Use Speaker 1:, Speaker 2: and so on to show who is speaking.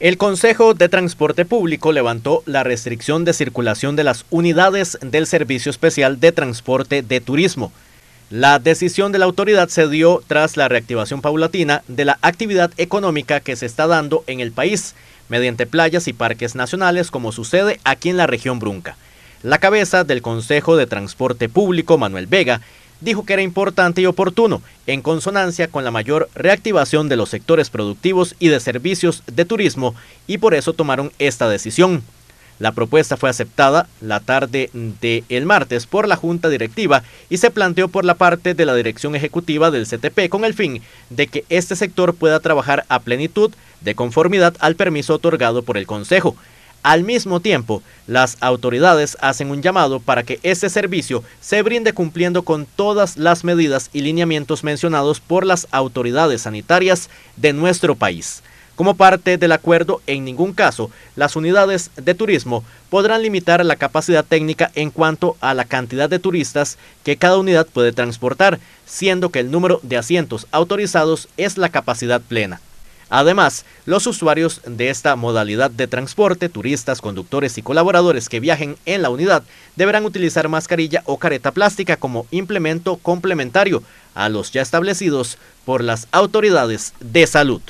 Speaker 1: El Consejo de Transporte Público levantó la restricción de circulación de las unidades del Servicio Especial de Transporte de Turismo. La decisión de la autoridad se dio tras la reactivación paulatina de la actividad económica que se está dando en el país, mediante playas y parques nacionales como sucede aquí en la región Brunca. La cabeza del Consejo de Transporte Público, Manuel Vega, dijo que era importante y oportuno, en consonancia con la mayor reactivación de los sectores productivos y de servicios de turismo, y por eso tomaron esta decisión. La propuesta fue aceptada la tarde del el martes por la Junta Directiva y se planteó por la parte de la Dirección Ejecutiva del CTP con el fin de que este sector pueda trabajar a plenitud de conformidad al permiso otorgado por el Consejo. Al mismo tiempo, las autoridades hacen un llamado para que este servicio se brinde cumpliendo con todas las medidas y lineamientos mencionados por las autoridades sanitarias de nuestro país. Como parte del acuerdo, en ningún caso las unidades de turismo podrán limitar la capacidad técnica en cuanto a la cantidad de turistas que cada unidad puede transportar, siendo que el número de asientos autorizados es la capacidad plena. Además, los usuarios de esta modalidad de transporte, turistas, conductores y colaboradores que viajen en la unidad, deberán utilizar mascarilla o careta plástica como implemento complementario a los ya establecidos por las autoridades de salud.